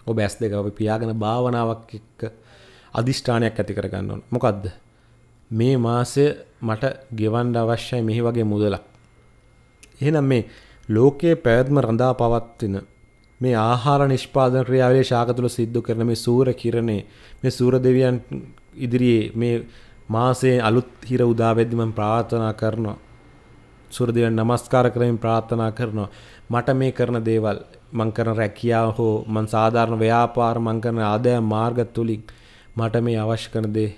ඔබ ඇස් දෙක පියාගෙන භාවනාවක් එක්ක අධිෂ්ඨානයක් ඇති කරගන්නවන මොකක්ද මේ මාසය මට ගෙවන්ඩ අවශ්‍යයි මෙහි වගේ මුදලක් එහෙනම් මේ ලෝකයේ පැවැත්ම රඳා පවත්වන මේ ආහාර නිෂ්පාදන ක්‍රියාවලිය ශාක තුළ සිද්ධ කරන මේ සූර කිරණේ මේ සූර දෙවියන් ඉදිරියේ මේ මාසයේ අලුත් හිර උදා වෙද්දි මම ප්‍රාර්ථනා කරනවා සූර දෙවියන් নমස්කාර කරමින් ප්‍රාර්ථනා කරනවා මට මේ කරන දේවල් මං කරන රැකියාව හෝ මං සාධාරණ ව්‍යාපාර මං කරන ආදායම් මාර්ග තුලින් මට මේ අවශ්‍ය කරන දේ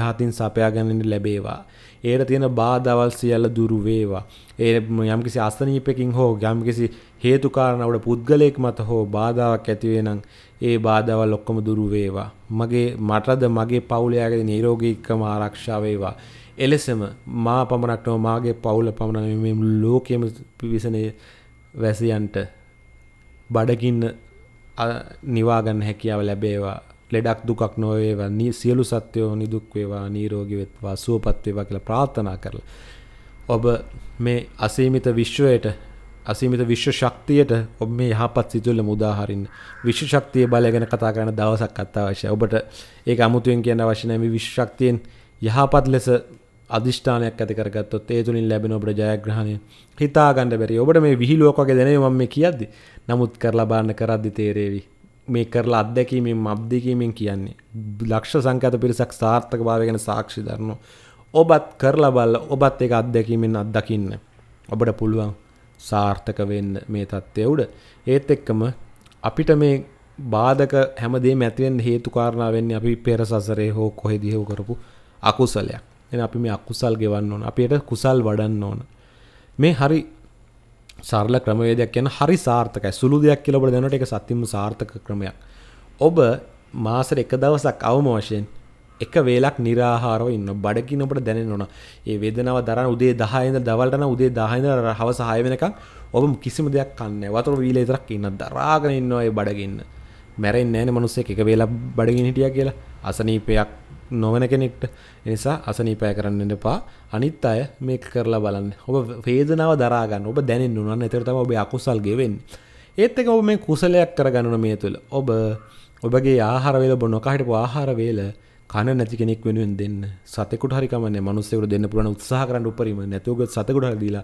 යහතින් සපයා ගැනීම ලැබේවා ඒයට තියෙන බාධවල් සියල්ල දුරු වේවා. ඒ යම්කිසි අස්තනීපකින් හෝ ගම්කිසි හේතුකාරණවට පුද්ගලයෙක් මත හෝ බාධාවක් ඇතිවේනම් ඒ බාධාවල් ඔක්කොම දුරු වේවා. මගේ මටද මගේ පවුලයාගේ නිරෝගීකම ආරක්ෂා වේවා. එලෙසම මා පමණක්ටම මාගේ පවුල පමණ මෙම ලෝකයම පිවිසනය වැසියන්ට බඩකින්න නිවාගන්න හැකියාව ලැබේවා ලෙඩක් දුකක් නොවේවා නී සියලු සත්‍යයෝ නිදුක් වේවා නිරෝගී වෙත්වා සුවපත් වේවා කියලා ප්‍රාර්ථනා කරලා ඔබ මේ අසීමිත විශ්වයට අසීමිත විශ්ව ශක්තියට ඔබ මේ යහපත් සිතුවිල්ල මුදා හරින්න විශ්ව ශක්තිය බලය ගැන කතා කරන දවසක් අත්‍යවශ්‍යයි ඔබට ඒක අමුතුවෙන් කියන්න අවශ්‍ය නැහැ මේ විශ්ව ශක්තියෙන් යහපත් ලෙස අධිෂ්ඨානයක් ඇති කරගත්තොත් ඒ තුලින් ලැබෙන ඔබට ජයග්‍රහණය හිතා ගන්න බැරි ඔබට මේ විහිළුවක් වගේ දැනෙන්නේ මම මේ කියද්දි නමුත් කරලා බලන්න කරද්දි තේරෙවි මේ කරලා අත්දැකීමෙන් මබ්දකීමෙන් කියන්නේ ලක්ෂ සංකත පිරිසක් සාර්ථක භාවගෙන සාක්ෂි දරනු ඔබත් කරලා බල්ල ඔබත් එක අත්දැකීමෙන් අත්දකින්න ඔබට පුළුවන් සාර්ථක වෙන්න මේ තත්ත්වය උඩ ඒත් එක්කම අපිට මේ බාධක හැමදේ මැතිවෙන් හේතුකාරණා වෙන්න අපි පෙර සසරේ හෝ කොහෙදිහෝ කරපු අකුසලයක් එන අපි මේ අකුසල් ගෙවන්න ඕන අපියට කුසල් වඩන්න ඕන මේ හරි සරල ක්‍රමවේදයක් කියන හරි සාර්ථකයි සුළු දෙයක් කියලා ඔබට දැනනට ඒක සත්‍යම සාර්ථක ක්‍රමයක්. ඔබ මාසෙ එක දවසක් අවම වශයෙන් එක වේලක් निराහාරව ඉන්න බඩගින්න ඔබට දැනෙන්න ඕන. ඒ වේදනාව දරන උදේ 10 ඉඳලා දවල්ට නම් උදේ 10 ඉඳලා හවස 6 වෙනකන් ඔබ කිසිම දෙයක් කන්නේ නැහැ. වතුර වීල විතරක් ඉන්න දරාගෙන ඉන්නවා ඒ බඩගින්න. මැරෙන්නේ නැහැ නේ මිනිස්සෙක් එක වේලක් බඩගින්න හිටියා කියලා. අසනීපයක් නොවන කෙනෙක්ට එනිසා අසනීපය කරන්න එපා අනිත් අය මේක කරලා බලන්න ඔබ වේදනාව දරාගන්න ඔබ දැනෙන් උනන් එතරතම ඔබ අකුසල් ගෙවෙන් ඒත් එක ඔබ මේ කුසලයක් කරගන්නන මේ තුළ ඔබ ඔබගේ ආහාරවේල බොන්න කහිටපු ආහාරවේල කන නැති කෙනෙක් වෙනුවෙන් දෙන්න සතෙකුට හරිකමන මනුස්සෙකුට දෙන්න පුළුවන් උත්සාහ කරන්න උපරිම නැතුවක සතෙකුට හරි දීලා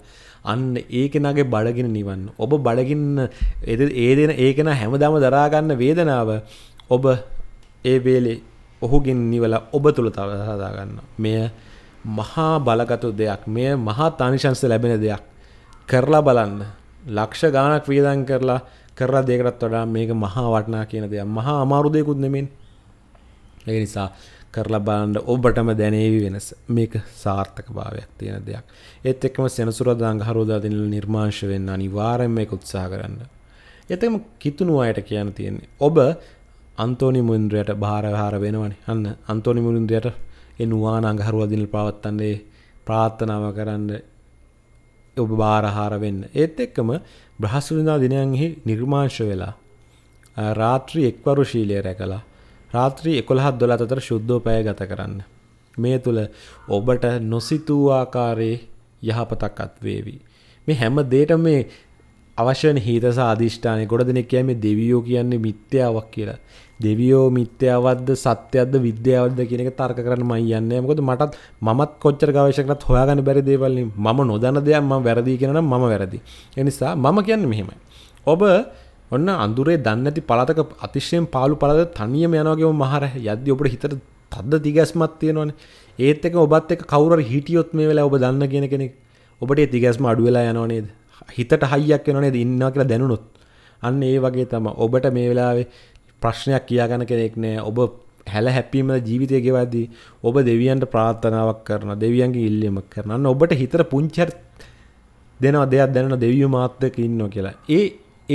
අන්න ඒ කෙනාගේ බඩගින නිවන්න ඔබ බඩගින්න ඒ දෙන ඒ කෙනා හැමදාම දරා ගන්න වේදනාව ඔබ ඒ වේලේ ඔහුගෙන් නිවල ඔබ තුළ තව හදාගන්න මෙය මහා බලගතු දෙයක් මෙය මහා තානිශංස ලැබෙන දෙයක් කරලා බලන්න ලක්ෂ ගානක් වියදන් කරලා කරලා දෙකටත් වඩා මේක මහා වටනා කියන දෙයක් මහා අමාරු දෙයකුත් නෙමෙයි ඒ නිසා කරලා බලන්න ඔබටම දැනේවි වෙනස මේක සාර්ථක භාවයක් තියෙන දෙයක් ඒත් එක්කම සෙනසුරදාංග හරෝදා දිනල නිර්මාංශ වෙන්න අනිවාර්යෙන්ම ඒක උත්සාහ කරන්න එතෙම කිතුණු අයට කියන්න තියෙන්නේ ඔබ අන්තෝනි මුන්ද්‍රයට භාරහාර වෙනවනි අන්න අන්තෝනි මුරුන්ද්‍රයට එනවා නඟහරුව දිනල් පවත්තන්නේ ප්‍රාත්ථනාව කරන්න ඔබ භාරහාර වෙන්න ඒත් එක්කම බ්‍රහස්පතින්දා දිනයන්හි නිර්මාංශ වෙලා රාත්‍රී එක්වරු ශීලය රැකලා රාත්‍රී 11 12 අතර සුද්ධෝපය ගත කරන්න මේ තුල ඔබට නොසිතූ ආකාරයේ යහපතක් අත්වේවි මේ හැම දෙයකම මේ අවශ්‍යන හිතස අධිෂ්ඨානය ගොඩ දෙනෙක් කියන්නේ දෙවියෝ කියන්නේ මිත්‍යාවක් කියලා. දෙවියෝ මිත්‍යාවද්ද සත්‍යයද විද්‍යාවද කියනක තර්ක කරන්න මයි යන්න මොකද මටත් මත් කොච්චර ගවශකනත් හොයාගන්න බැරි දේවල්ලින් ම නොදන දෙයක් ම වැරදි කියනන ම වැරදි. එනිසා මම කියන්න මෙහෙමයි. ඔබ ඔන්න අඳුරේ දන්නති පලතක අතිශයෙන් පාලු පලද තනියම යනගේ මහර යද්‍ය ඔබට හිතට තද්ද දිගැස්මත් තියෙනවන ඒත් එක ඔබත් එක කවුර හිටියොත් මේ වෙලා ඔබ දන්න කියෙන කෙනෙක් ඔබට තිගැස්ම අඩුවෙලා යනවනේද හිතට හයියක් යනනේ ඉන්නා කියලා දැනුනොත් අන්න ඒ වගේ තම ඔබට මේ වෙලාවේ ප්‍රශ්නයක් කියාගන කෙනෙක් නෑ ඔබ හැල හැපීම ජීවිතය ගෙවදී ඔබ දෙවියන්ට ප්‍රාර්ථනාවක් කරන දෙවියන්ගේ ඉල්ලීම කරන්න ඔබට හිතර පුංචර් දෙනවා දෙයක් දැනන දෙවිය මාත්තක ඉන්නෝ කියලා ඒ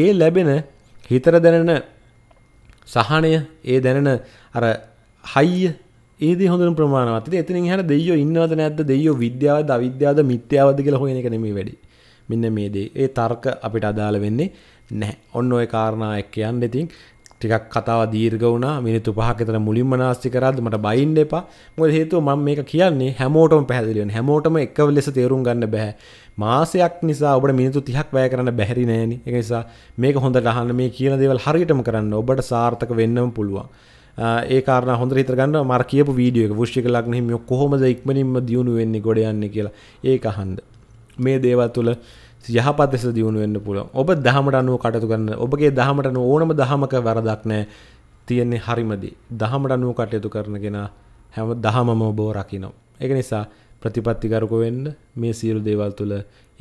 ඒ ලැබෙන හිතර දැනෙන සහනය ඒ දැනෙන අර හයිය ඒද හොඳ ප්‍රමාණවත් එතින හ දෙයෝ ඉන්නවද නැද දෙයෝ විද්‍යාවද අවිද්‍යාවද මිත්‍යාවද කියලා හොයන කනෙම වැඩි මෙන්න මේදේ ඒ තර්ක අපිට අදාළ වෙන්නේ නැහැ ඔන්න ඔය කාරණා එක්ක යන්න ඉතින් ටිකක් කතාව දීර්ග වුණා මිනිත්තු පහකතර මුලින්ම නාස්ති කරාද මට බයින් එපා මොකද හේතුව මම මේක කියන්නේ හැමෝටම පැහැදිලි වෙන හැමෝටම එක ලෙස තේරුම් ගන්න බෑ මාසයක් නිසා ඔබට මිනිත්තු 30ක් වැය කරන්න බැහැරි නෑනේ ඒ නිසා මේක හොඳට අහන්න මේ කියන දේවල් හරියටම කරන්න ඔබට සාර්ථක වෙන්නම පුළුවන් ඒ කාරණ හොඳ හිතර ගන්න මර කියපු වීඩියෝ එක වෘෂ්ටික ලග්නෙ හිමියෝ කොහොමද ඉක්මනින්ම දියුණු වෙන්නේ ගොඩ යන්නේ කියලා ඒක අහන්න මේ දේවල් තුළ යහපතෙස දියුණු වෙන්න පුළුව ඔබ දහමට අනුව කටතු කරන්න ඔබගේ දහමටන ඕනම දහමක වැරදක් නෑ තියෙන්නේ හරිමදි දහමට අනුව කටයුතු කරනගෙන හැම දහමම ඔබෝ රකිනෝ. එක නිසා ප්‍රතිපත්තිකරක වෙන්න මේ සියලු දේවල් තුළ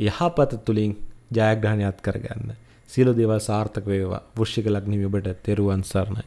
යහපත තුළින් ජයග්‍රහණයත් කරගන්න. සියලු දේවල් සාර්ථක වේවා වෘෂ්ික ලක්නිම ඔබට තෙරුවන් සරණයි.